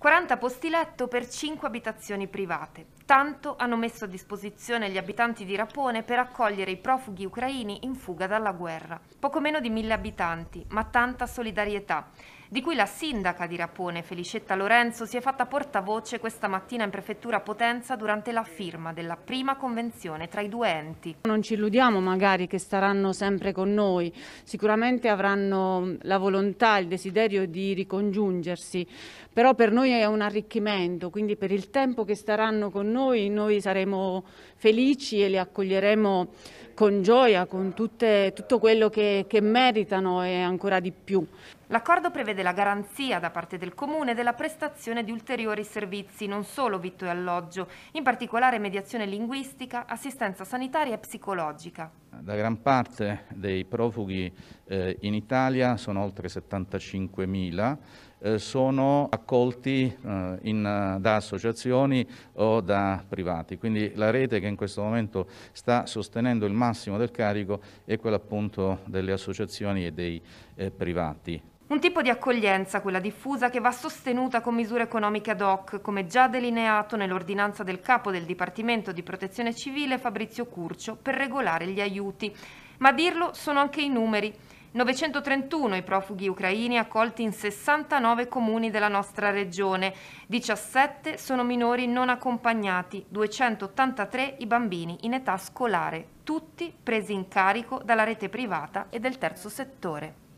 40 posti letto per 5 abitazioni private. Tanto hanno messo a disposizione gli abitanti di Rapone per accogliere i profughi ucraini in fuga dalla guerra. Poco meno di 1000 abitanti, ma tanta solidarietà di cui la sindaca di Rapone, Felicetta Lorenzo, si è fatta portavoce questa mattina in prefettura Potenza durante la firma della prima convenzione tra i due enti. Non ci illudiamo magari che staranno sempre con noi, sicuramente avranno la volontà, il desiderio di ricongiungersi, però per noi è un arricchimento, quindi per il tempo che staranno con noi noi saremo felici e li accoglieremo con gioia, con tutte, tutto quello che, che meritano e ancora di più. L'accordo prevede della garanzia da parte del Comune della prestazione di ulteriori servizi, non solo vitto e alloggio, in particolare mediazione linguistica, assistenza sanitaria e psicologica. La gran parte dei profughi eh, in Italia sono oltre 75.000, eh, sono accolti eh, in, da associazioni o da privati. Quindi la rete che in questo momento sta sostenendo il massimo del carico è quella appunto delle associazioni e dei eh, privati. Un tipo di accoglienza, quella diffusa, che va sostenuta con misure economiche ad hoc, come già delineato nell'ordinanza del capo del Dipartimento di Protezione Civile Fabrizio Curcio per regolare gli aiuti. Ma a dirlo sono anche i numeri. 931 i profughi ucraini accolti in 69 comuni della nostra regione, 17 sono minori non accompagnati, 283 i bambini in età scolare, tutti presi in carico dalla rete privata e del terzo settore.